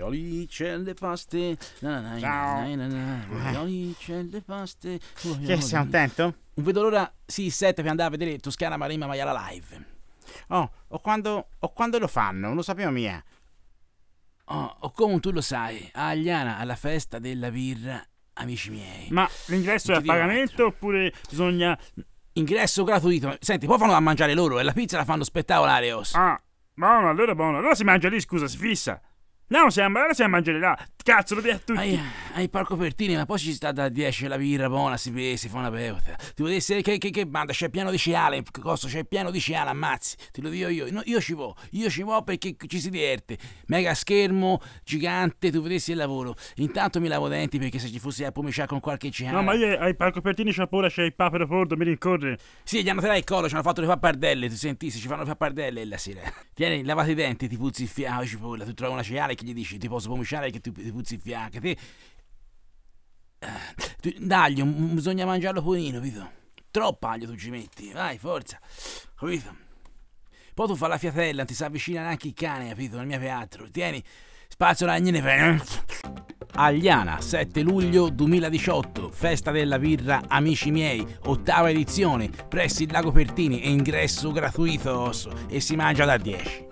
Aioli, c'è le paste. Na, Ciao. Na, na, Che sei contento? Non vedo l'ora, sì, il 7 per andare a vedere Toscana Maremma Maiala live. Oh, o quando, o quando lo fanno, non lo sapevo mia. Oh, o come tu lo sai, a Agliana alla festa della birra, amici miei. Ma l'ingresso è a pagamento altro. oppure bisogna... Ingresso gratuito. Senti, poi fanno da mangiare loro e la pizza la fanno spettacolare, os. Ah, buono, allora buono. Allora si mangia lì, scusa, si fissa. No, se llama, ahora se llama Angelina. cazzo, l'ho detto! Ai, ai parco Pertini, ma poi ci sta da 10 la birra buona, si, vede, si fa una beuta. Ti vuoi essere che, che, che banda? C'è piano di Ciale, costo, c'è piano di Ciale, ammazzi. Te lo dico io, no, io ci vo, io ci vo perché ci si diverte. Mega schermo, gigante, tu vedessi il lavoro. Intanto mi lavo i denti perché se ci fossi a pomiciare con qualche ciano. No, ma io ai parco Pertini c'è paura, c'è il papero fordo, mi rincorre. Sì, gli hanno tirato il collo, ci hanno fatto le pappardelle, ti senti? Se ci fanno le pappardelle la sera. Tieni, lavati i denti, ti puzzi il fiato, vuole, tu trovi una ciale che gli dici, ti posso pomiciare che tu ti puzzi puzzifiacche. Eh, Te... Dagli, bisogna mangiarlo purino, capito? Troppo aglio tu ci metti, vai, forza, capito? Poi tu fa la fiatella, ti si avvicina neanche il cane, capito? Non mio teatro, Tieni, spazio ragnine per... Eh. Agliana, 7 luglio 2018, festa della birra Amici miei, ottava edizione, presso il Lago Pertini, ingresso gratuito e si mangia da 10.